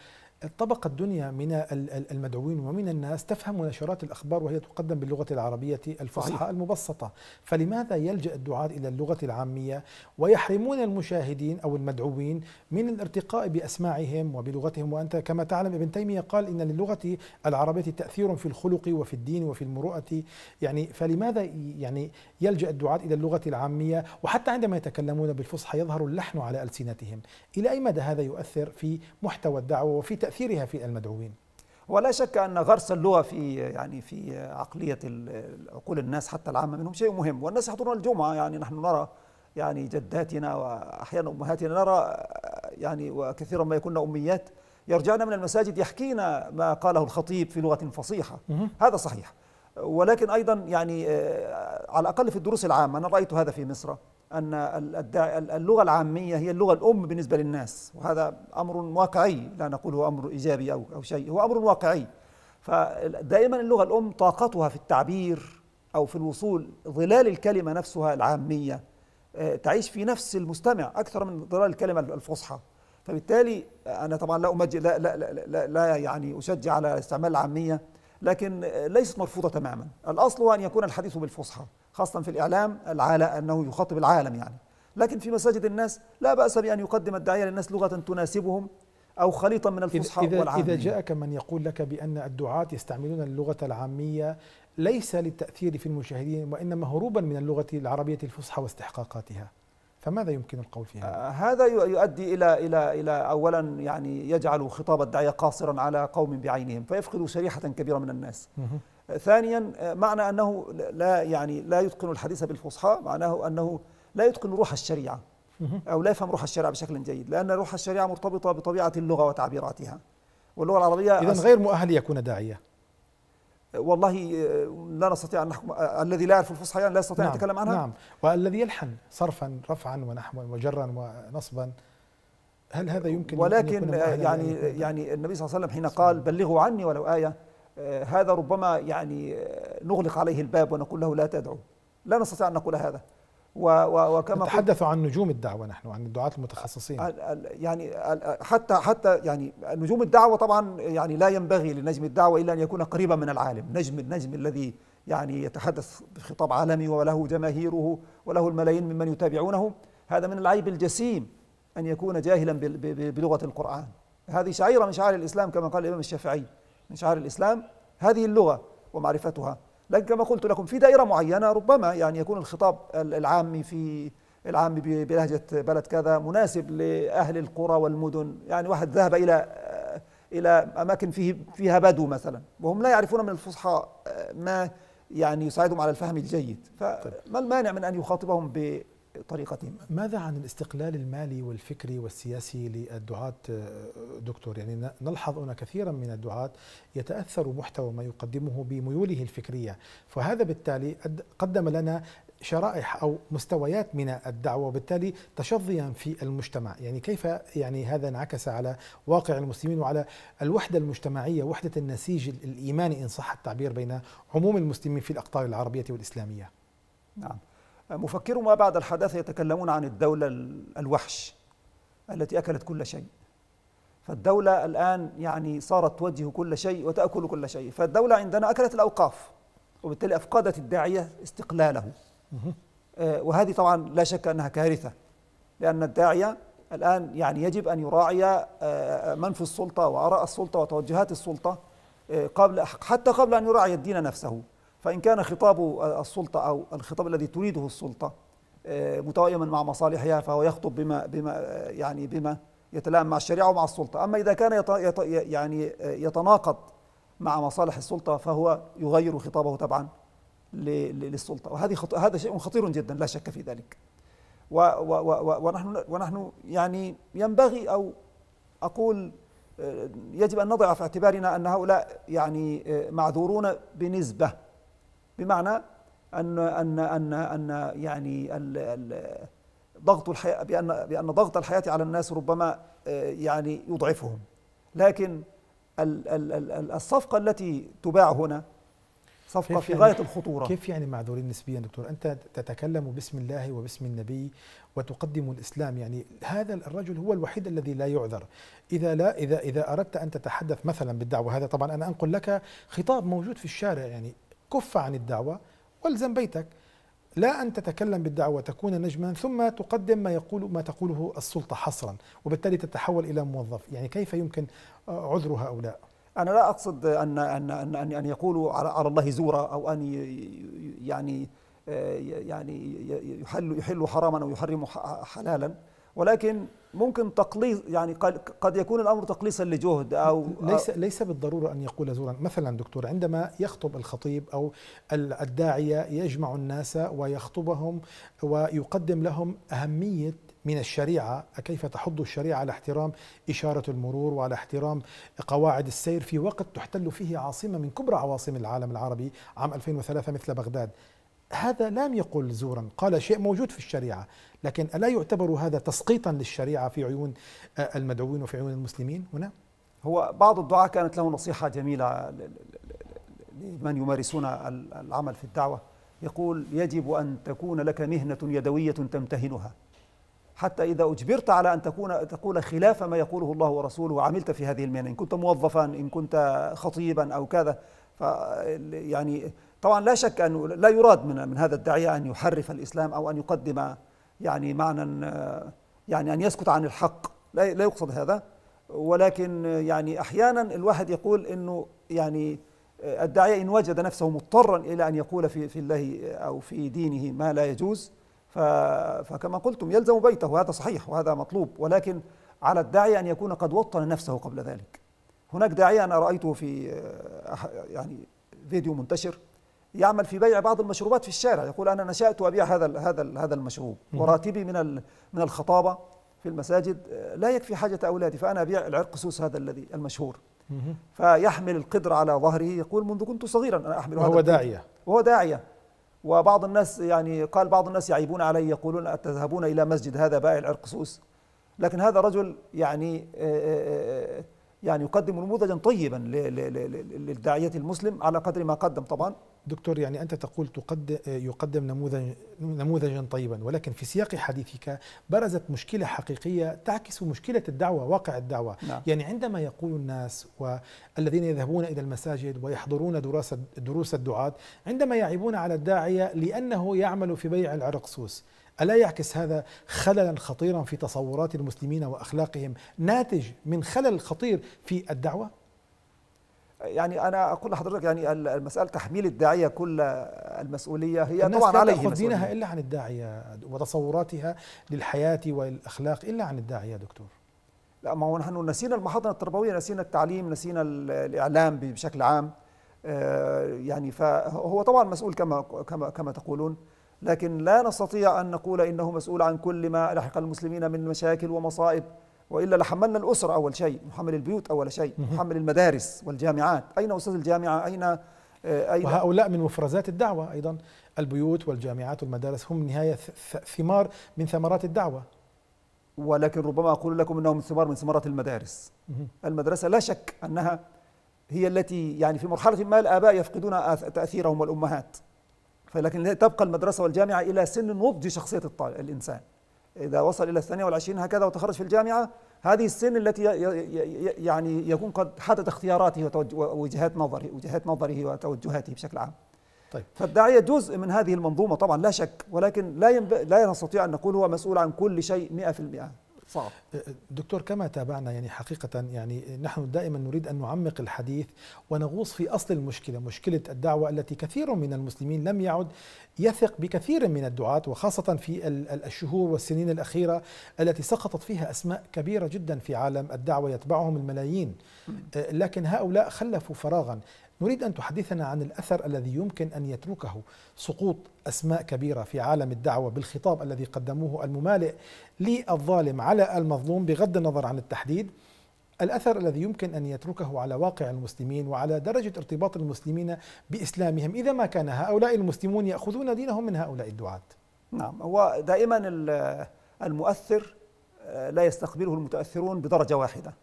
A: الطبقة الدنيا من المدعوين ومن الناس تفهم نشرات الأخبار وهي تقدم باللغة العربية الفصحى المبسطة فلماذا يلجأ الدعاة إلى اللغة العامية ويحرمون المشاهدين أو المدعوين من الارتقاء بأسماعهم وبلغتهم وأنت كما تعلم ابن تيمية قال إن للغة العربية تأثير في الخلق وفي الدين وفي المروءة يعني فلماذا يعني يلجأ الدعاة إلى اللغة العامية وحتى عندما يتكلمون بالفصحى يظهر اللحن على ألسنتهم إلى أي مدى هذا يؤثر في محتوى الدعوة وفي تاثيرها في المدعوين
B: ولا شك ان غرس اللغه في يعني في عقليه عقول الناس حتى العامه منهم شيء مهم والناس يحضرون الجمعه يعني نحن نرى يعني جداتنا واحيانا امهاتنا نرى يعني وكثيرا ما يكون اميات يرجعن من المساجد يحكينا ما قاله الخطيب في لغه فصيحه هذا صحيح ولكن ايضا يعني آه، على الاقل في الدروس العامه انا رايت هذا في مصر أن اللغة العامية هي اللغة الأم بالنسبة للناس وهذا أمر واقعي لا نقول هو أمر إيجابي أو أو شيء هو أمر واقعي فدائما اللغة الأم طاقتها في التعبير أو في الوصول ظلال الكلمة نفسها العامية آه، تعيش في نفس المستمع أكثر من ظلال الكلمة الفصحى فبالتالي أنا طبعا لا أمجد لا, لا, لا, لا يعني أشجع على استعمال العامية لكن ليست مرفوضة تماما الأصل هو أن يكون الحديث بالفصحى خاصة في الإعلام العالى أنه يخاطب العالم يعني لكن في مساجد الناس لا بأس بأن يقدم الداعية للناس لغة تناسبهم أو خليطا من الفصحى إذا والعامية إذا جاءك
A: من يقول لك بأن الدعاة يستعملون اللغة العامية ليس للتأثير في المشاهدين وإنما هروبا من اللغة العربية الفصحى واستحقاقاتها فماذا يمكن القول فيها؟
B: هذا آه، يؤدي إلى, إلى, إلى أولا يعني يجعل خطاب الداعية قاصرا على قوم بعينهم فيفقد شريحة كبيرة من الناس آه، ثانيا آه، معنى أنه لا يعني لا يتقن الحديث بالفصحى معناه أنه لا يتقن روح الشريعة أو لا يفهم روح الشريعة بشكل جيد لأن روح الشريعة مرتبطة بطبيعة اللغة وتعبيراتها واللغة العربية إذا غير مؤهل
A: يكون داعية
B: والله آه، لا نستطيع ان نحكم آه، الذي لا يعرف الفصحى يعني لا يستطيع نعم ان يتكلم عنها نعم
A: والذي يلحن صرفا رفعا ونحوا وجرا ونصبا
B: هل هذا يمكن ولكن آه، يعني يعني, يعني النبي صلى الله عليه وسلم حين قال بلغوا عني ولو ايه هذا ربما يعني نغلق عليه الباب ونقول له لا تدعو لا نستطيع ان نقول هذا وكما نتحدث
A: عن نجوم الدعوه نحن عن الدعاة المتخصصين
B: يعني حتى حتى يعني نجوم الدعوه طبعا يعني لا ينبغي لنجم الدعوه الا ان يكون قريبا من العالم نجم النجم الذي يعني يتحدث بخطاب عالمي وله جماهيره وله الملايين ممن يتابعونه هذا من العيب الجسيم ان يكون جاهلا بلغه القران هذه شعيره من شعائر الاسلام كما قال الامام الشافعي من شعائر الاسلام هذه اللغه ومعرفتها لكن كما قلت لكم في دائرة معينة ربما يعني يكون الخطاب العامي في العام بلهجة بلد كذا مناسب لأهل القرى والمدن يعني واحد ذهب إلى إلى أماكن فيه فيها بدو مثلا وهم لا يعرفون من الفصحى آه، ما يعني يساعدهم على الفهم الجيد فما طيب. المانع من أن يخاطبهم طريقتهم
A: ماذا عن الاستقلال المالي والفكري والسياسي للدعاة دكتور يعني نلحظ أن كثيرا من الدعاة يتأثر محتوى ما يقدمه بميوله الفكرية فهذا بالتالي قدم لنا شرائح او مستويات من الدعوه وبالتالي تشظيا في المجتمع، يعني كيف يعني هذا انعكس على واقع المسلمين وعلى الوحده المجتمعيه، وحده النسيج الايماني ان صح التعبير بين عموم المسلمين في الاقطار العربيه والاسلاميه.
B: نعم. مفكروا ما بعد الحداثة يتكلمون عن الدولة الوحش التي أكلت كل شيء فالدولة الآن يعني صارت توجه كل شيء وتأكل كل شيء فالدولة عندنا أكلت الأوقاف وبالتالي أفقدت الداعية استقلاله آه، وهذه طبعا لا شك أنها كارثة لأن الداعية الآن يعني يجب أن يراعي آه، آه، من في السلطة وآراء السلطة وتوجهات السلطة قبل حتى قبل أن يراعي الدين نفسه فإن كان خطاب السلطة أو الخطاب الذي تريده السلطة آه، متوائما مع مصالحها فهو يخطب بما بما آه، يعني بما يتلائم مع الشريعة ومع السلطة أما إذا كان يط يط يعني آه، يتناقض مع مصالح السلطة فهو يغير خطابه طبعا للسلطة وهذه خط... هذا شيء خطير جدا لا شك في ذلك و... و... و... ونحن ونحن يعني ينبغي أو أقول يجب أن نضع في اعتبارنا أن هؤلاء يعني معذورون بنسبة بمعنى ان ان ان ان يعني ال ال ضغط الحياه بان بان ضغط الحياه على الناس ربما آه، يعني يضعفهم لكن الصفقه التي تباع هنا صفقة في يعني غاية الخطورة كيف
A: يعني معذورين نسبيا دكتور أنت تتكلم باسم الله وباسم النبي وتقدم الإسلام يعني هذا الرجل هو الوحيد الذي لا يعذر إذا لا إذا إذا أردت أن تتحدث مثلا بالدعوة هذا طبعا أنا أنقل لك خطاب موجود في الشارع يعني كف عن الدعوة والزم بيتك لا أن تتكلم بالدعوة تكون نجما ثم تقدم ما يقول ما تقوله السلطة حصرا وبالتالي تتحول إلى موظف يعني كيف يمكن آه، عذر هؤلاء
B: أنا لا أقصد أن أن أن أن, أن يقولوا على الله زورا أو أن يعني آه، يعني يحل يحل حراما أو يحرم حلالا ولكن ممكن تقليص يعني قد يكون الامر تقليصا لجهد او ليس ليس بالضروره ان يقول
A: زورا مثلا دكتور عندما يخطب الخطيب او الداعيه يجمع الناس ويخطبهم ويقدم لهم اهميه من الشريعة كيف تحض الشريعة على احترام إشارة المرور وعلى احترام قواعد السير في وقت تحتل فيه عاصمة من كبرى عواصم العالم العربي عام 2003 مثل بغداد هذا لم يقل زورا قال شيء موجود في الشريعة لكن ألا يعتبر هذا تسقيطا للشريعة في عيون المدعوين وفي عيون المسلمين
B: هنا؟ هو بعض الدعاة كانت له نصيحة جميلة لمن يمارسون العمل في الدعوة يقول يجب أن تكون لك مهنة يدوية تمتهنها حتى إذا أجبرت على أن تكون تقول خلاف ما يقوله الله ورسوله وعملت في هذه المهنة إن كنت موظفا إن كنت خطيبا أو كذا يعني طبعا لا شك أنه لا يراد من من هذا الداعية أن يحرف الإسلام أو أن يقدم يعني معنى يعني أن يسكت عن الحق لا لا يقصد هذا ولكن يعني أحيانا الواحد يقول أنه يعني الداعية إن وجد نفسه مضطرا إلى أن يقول في في الله أو في دينه ما لا يجوز فكما قلتم يلزم بيته هذا صحيح وهذا مطلوب ولكن على الداعية أن يكون قد وطن نفسه قبل ذلك هناك داعية أنا رأيته في يعني فيديو منتشر يعمل في بيع بعض المشروبات في الشارع يقول أنا نشأت أبيع هذا الـ هذا الـ هذا المشروب وراتبي من من الخطابة في المساجد آه، لا يكفي حاجة أولادي فأنا أبيع العرق سوس هذا الذي المشهور فيحمل القدر على ظهره يقول منذ كنت صغيرا أنا أحمل وهو هذا داعية وهو داعية وبعض الناس يعني قال بعض الناس يعيبون علي يقولون أتذهبون إلى مسجد هذا بائع العرق سوس لكن هذا رجل يعني آه، آه، يعني يقدم نموذجا طيبا للداعية المسلم على قدر ما قدم طبعا دكتور يعني أنت تقول تقدم يقدم نموذج
A: نموذجا طيبا ولكن في سياق حديثك برزت مشكلة حقيقية تعكس مشكلة الدعوة واقع الدعوة نعم. يعني عندما يقول الناس والذين يذهبون إلى المساجد ويحضرون دراسة دروس الدعاة عندما يعيبون على الداعية لأنه يعمل في بيع العرقسوس ألا يعكس هذا خللا خطيرا في تصورات المسلمين وأخلاقهم ناتج من خلل خطير في الدعوة؟
B: يعني انا اقول لحضرتك يعني المساله تحميل الداعيه كل المسؤوليه هي طبعا عليه الناس دينها
A: الا عن الداعيه وتصوراتها للحياه والاخلاق الا عن الداعيه يا دكتور
B: لا ما هو نحن نسينا المحاضنه التربويه نسينا التعليم نسينا الاعلام بشكل عام آه، يعني فهو طبعا مسؤول كما كما كما تقولون لكن لا نستطيع أن نقول إنه مسؤول عن كل ما لحق المسلمين من مشاكل ومصائب وإلا لحملنا الأسرة أول شيء نحمل البيوت أول شيء نحمل المدارس والجامعات أين أستاذ الجامعة أين آه، أين وهؤلاء من مفرزات الدعوة أيضا البيوت والجامعات
A: والمدارس هم نهاية ثمار من ثمرات الدعوة
B: ولكن ربما أقول لكم أنهم ثمار من ثمرات المدارس المدرسة لا شك أنها هي التي يعني في مرحلة ما الآباء يفقدون تأثيرهم والأمهات فلكن تبقى المدرسة والجامعة إلى سن نضج شخصية الطالب الإنسان إذا وصل إلى الثانية والعشرين هكذا وتخرج في الجامعة هذه السن التي يعني يكون قد حدد اختياراته ووجهات نظره وجهات نظره وتوجهاته بشكل عام طيب فالداعية جزء من هذه المنظومة طبعا لا شك ولكن لا لا نستطيع أن نقول هو مسؤول عن كل شيء 100% صعب أه،
A: دكتور كما تابعنا يعني حقيقة يعني نحن دائما نريد أن نعمق الحديث ونغوص في أصل المشكلة مشكلة الدعوة التي كثير من المسلمين لم يعد يثق بكثير من الدعاة وخاصة في الشهور والسنين الأخيرة التي سقطت فيها أسماء كبيرة جدا في عالم الدعوة يتبعهم الملايين أه، لكن هؤلاء خلفوا فراغا نريد أن تحدثنا عن الأثر الذي يمكن أن يتركه سقوط أسماء كبيرة في عالم الدعوة بالخطاب الذي قدموه الممالئ للظالم على المظلوم بغض النظر عن التحديد الأثر الذي يمكن أن يتركه على واقع المسلمين وعلى درجة ارتباط المسلمين بإسلامهم إذا ما كان هؤلاء المسلمون يأخذون دينهم من هؤلاء الدعاة
B: نعم هو دائما المؤثر آه، لا يستقبله المتأثرون بدرجة واحدة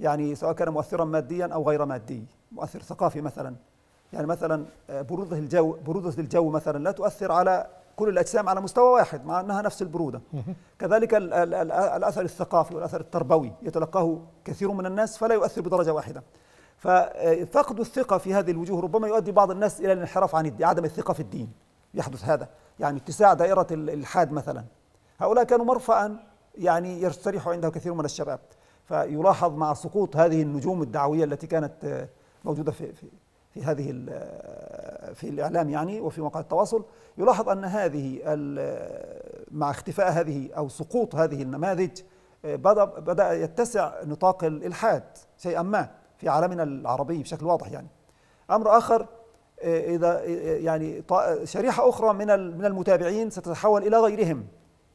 B: يعني سواء كان مؤثرا ماديا أو غير مادي مؤثر ثقافي مثلا يعني مثلا آه، برودة الجو برودة الجو مثلا لا تؤثر على كل الأجسام على مستوى واحد مع أنها نفس البرودة كذلك الأثر الثقافي والأثر التربوي يتلقاه كثير من الناس فلا يؤثر بدرجة واحدة ففقد آه، الثقة في هذه الوجوه ربما يؤدي بعض الناس إلى الانحراف عن عدم الثقة في الدين يحدث هذا يعني اتساع دائرة الإلحاد مثلا هؤلاء كانوا مرفأ يعني يستريح عنده كثير من الشباب فيلاحظ مع سقوط هذه النجوم الدعويه التي كانت آه، موجوده في في في هذه آه، في الاعلام يعني وفي مواقع التواصل يلاحظ ان هذه آه، مع اختفاء هذه او سقوط هذه النماذج بدا بدا يتسع نطاق الالحاد شيئا ما في عالمنا العربي بشكل واضح يعني امر اخر اذا يعني شريحه اخرى من من المتابعين ستتحول الى غيرهم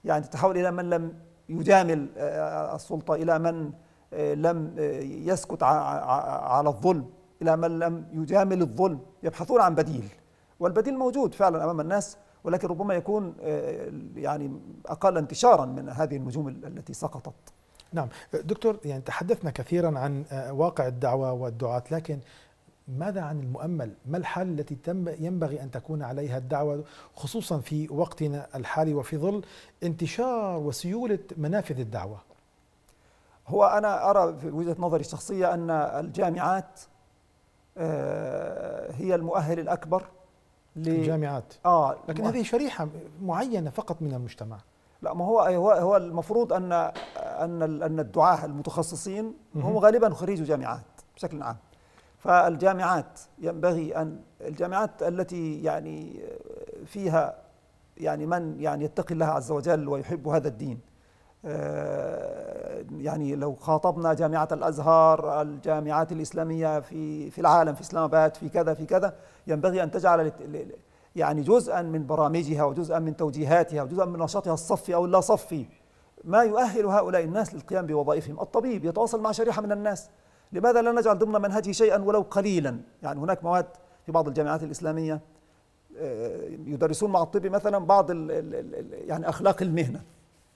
B: يعني تتحول الى من لم يجامل السلطه الى من آه، لم آه، يسكت على الظلم إلى من لم يجامل الظلم يبحثون عن بديل والبديل موجود فعلا أمام الناس ولكن ربما يكون آه، يعني أقل انتشارا من هذه النجوم التي سقطت
A: نعم دكتور يعني تحدثنا كثيرا عن واقع الدعوة والدعاة لكن ماذا عن المؤمل؟ ما الحال التي تم ينبغي ان تكون عليها الدعوه خصوصا في
B: وقتنا الحالي وفي ظل انتشار وسيوله منافذ الدعوه؟ هو أنا أرى في وجهة نظري الشخصية أن الجامعات آه، هي المؤهل الأكبر الجامعات آه لكن هذه شريحة
A: معينة فقط من المجتمع
B: لا ما هو هو هو المفروض ان ان ان الدعاه المتخصصين هم غالبا خريج جامعات بشكل عام فالجامعات ينبغي ان الجامعات التي يعني فيها يعني من يعني يتقي الله عز وجل ويحب هذا الدين آه، يعني لو خاطبنا جامعة الأزهار الجامعات الإسلامية في في العالم في إسلام آباد في كذا في كذا ينبغي أن تجعل يعني جزءا من برامجها وجزءا من توجيهاتها وجزءا من نشاطها الصفي أو اللا صفي ما يؤهل هؤلاء الناس للقيام بوظائفهم الطبيب يتواصل مع شريحة من الناس لماذا لا نجعل ضمن منهجه شيئا ولو قليلا يعني هناك مواد في بعض الجامعات الإسلامية آه، يدرسون مع الطب مثلا بعض ال ال ال يعني أخلاق المهنة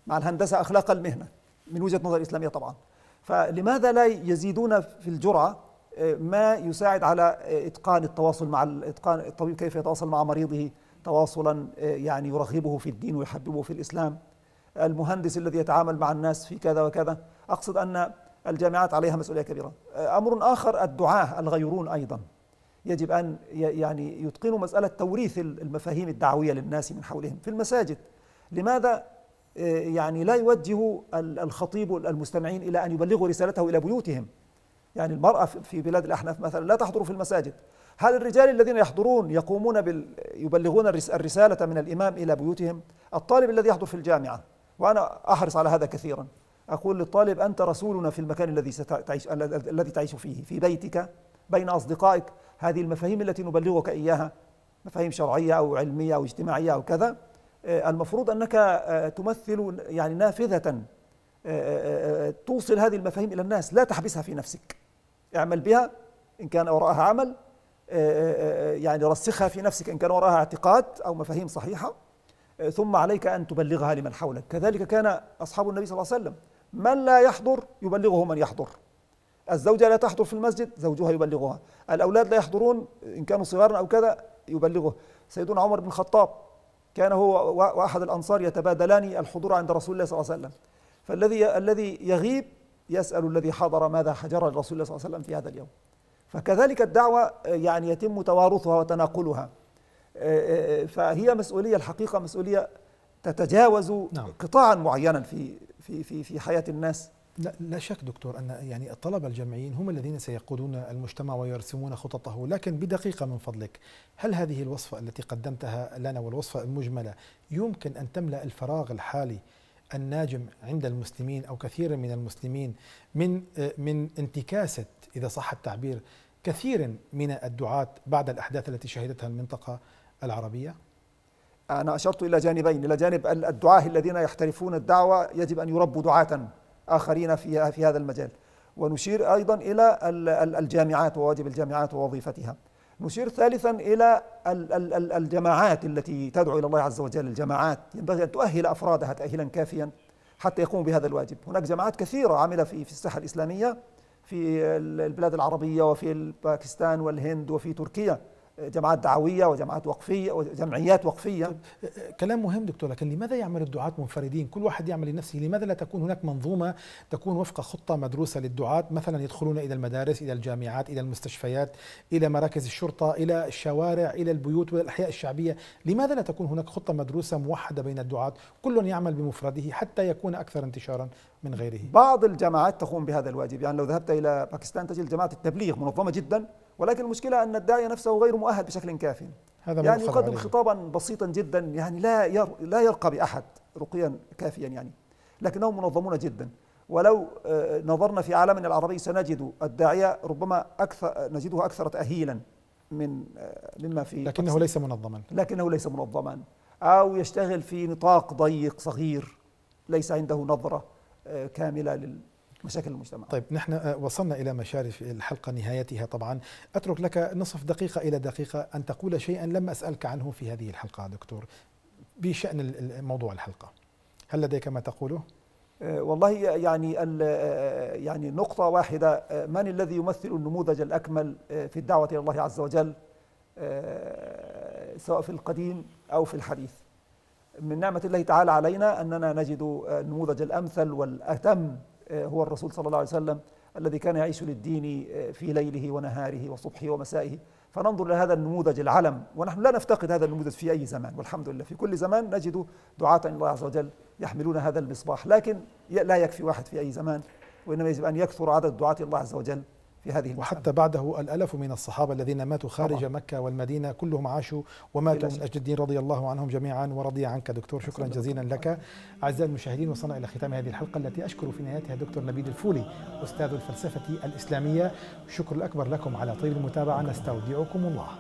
B: مع الهندسة أخلاق المهنة من وجهة نظر إسلامية طبعا فلماذا لا يزيدون في الجرعة آه، ما يساعد على آه، إتقان التواصل مع إتقان الطبيب كيف يتواصل مع مريضه تواصلا آه، يعني يرغبه في الدين ويحببه في الإسلام المهندس الذي يتعامل مع الناس في كذا وكذا أقصد أن الجامعات عليها مسؤولية كبيرة أمر آخر الدعاة الغيرون أيضا يجب أن يعني يتقنوا مسألة توريث المفاهيم الدعوية للناس من حولهم في المساجد لماذا آه، يعني لا يوجه الخطيب المستمعين إلى أن يبلغوا رسالته إلى بيوتهم يعني المرأة في بلاد الأحناف مثلا لا تحضر في المساجد هل الرجال الذين يحضرون يقومون بال يبلغون الرسالة من الإمام إلى بيوتهم الطالب الذي يحضر في الجامعة وأنا أحرص على هذا كثيرا أقول للطالب أنت رسولنا في المكان الذي ستعيش الذي تعيش فيه في بيتك بين أصدقائك هذه المفاهيم التي نبلغك إياها مفاهيم شرعية أو علمية أو اجتماعية أو كذا آه، المفروض أنك آه، تمثل يعني نافذة آه، توصل هذه المفاهيم إلى الناس لا تحبسها في نفسك اعمل بها إن كان وراءها عمل يعني رسخها في نفسك إن كان وراءها اعتقاد أو مفاهيم صحيحة ثم عليك أن تبلغها لمن حولك كذلك كان أصحاب النبي صلى الله عليه وسلم من لا يحضر يبلغه من يحضر الزوجة لا تحضر في المسجد زوجها يبلغها الأولاد لا يحضرون إن كانوا صغارا أو كذا يبلغه سيدنا عمر بن الخطاب كان هو واحد الانصار يتبادلان الحضور عند رسول الله صلى الله عليه وسلم فالذي الذي يغيب يسال الذي حضر ماذا حجر الرسول الله صلى الله عليه وسلم في هذا اليوم فكذلك الدعوه آه، يعني يتم توارثها وتناقلها آه، آه، فهي مسؤوليه الحقيقه مسؤوليه تتجاوز نعم. قطاعا معينا في في في في حياه الناس
A: لا, لا شك دكتور أن يعني الطلبة الجامعيين هم الذين سيقودون المجتمع ويرسمون خططه لكن بدقيقة من فضلك هل هذه الوصفة التي قدمتها لنا والوصفة المجملة يمكن أن تملأ الفراغ الحالي الناجم عند المسلمين أو كثير من المسلمين من من انتكاسة إذا صح التعبير كثير من
B: الدعاة بعد الأحداث التي شهدتها المنطقة العربية؟ أنا أشرت إلى جانبين إلى جانب الدعاة الذين يحترفون الدعوة يجب أن يربوا دعاة آخرين في, في هذا المجال ونشير أيضا إلى الجامعات وواجب الجامعات ووظيفتها نشير ثالثا إلى الجماعات التي تدعو إلى الله عز وجل الجماعات ينبغي أن تؤهل أفرادها تأهيلا كافيا حتى يقوموا بهذا الواجب هناك جماعات كثيرة عاملة في, في الساحة الإسلامية في البلاد العربية وفي باكستان والهند وفي تركيا جماعات دعويه وجماعات وقفيه وجمعيات وقفيه طيب، كلام
A: مهم دكتور لكن لماذا يعمل الدعاة منفردين كل واحد يعمل لنفسه لماذا لا تكون هناك منظومه تكون وفق خطه مدروسه للدعاة مثلا يدخلون الى المدارس الى الجامعات الى المستشفيات الى مراكز الشرطه الى الشوارع الى البيوت والاحياء الشعبيه لماذا لا تكون هناك خطه مدروسه
B: موحده بين الدعاة كل يعمل بمفرده حتى يكون اكثر انتشارا من غيره بعض الجماعات تقوم بهذا الواجب يعني لو ذهبت الى باكستان تجد جماعه التبليغ منظمه جدا ولكن المشكلة أن الداعية نفسه غير مؤهل بشكل كاف هذا يعني يقدم خطابا بسيطا جدا يعني لا ير لا يرقى بأحد رقيا كافيا يعني لكنهم منظمون جدا ولو آه، نظرنا في عالمنا العربي سنجد الداعية ربما أكثر نجده أكثر تأهيلا من آه، مما في لكنه ليس منظما لكنه ليس منظما أو يشتغل في نطاق ضيق صغير ليس عنده نظرة آه، كاملة مشاكل المجتمع طيب نحن آه، وصلنا إلى مشارف الحلقة نهايتها طبعا أترك لك
A: نصف دقيقة إلى دقيقة أن تقول شيئا لم أسألك عنه في هذه الحلقة دكتور بشأن موضوع الحلقة هل لديك ما تقوله؟
B: أه، والله يعني آه، يعني نقطة واحدة من الذي يمثل النموذج الأكمل في الدعوة إلى الله عز وجل سواء في القديم أو في الحديث من نعمة الله تعالى علينا أننا نجد النموذج الأمثل والأتم هو الرسول صلى الله عليه وسلم الذي كان يعيش للدين آه، في ليله ونهاره وصبحه ومسائه فننظر إلى هذا النموذج العلم ونحن لا نفتقد هذا النموذج في أي زمان والحمد لله في كل زمان نجد دعاة إلى الله عز وجل يحملون هذا المصباح لكن لا يكفي واحد في أي زمان وإنما يجب أن يكثر عدد دعاة الله عز وجل في هذه المسألة. وحتى بعده الألف من الصحابة الذين
A: ماتوا خارج طبعا. مكة والمدينة كلهم عاشوا وماتوا من أجل الدين رضي الله عنهم جميعا ورضي عنك دكتور شكرا جزيلا لك أعزائي المشاهدين وصلنا إلى ختام هذه الحلقة التي أشكر في نهايتها دكتور نبيل الفولي أستاذ الفلسفة الإسلامية شكر الأكبر لكم على طيب المتابعة نستودعكم الله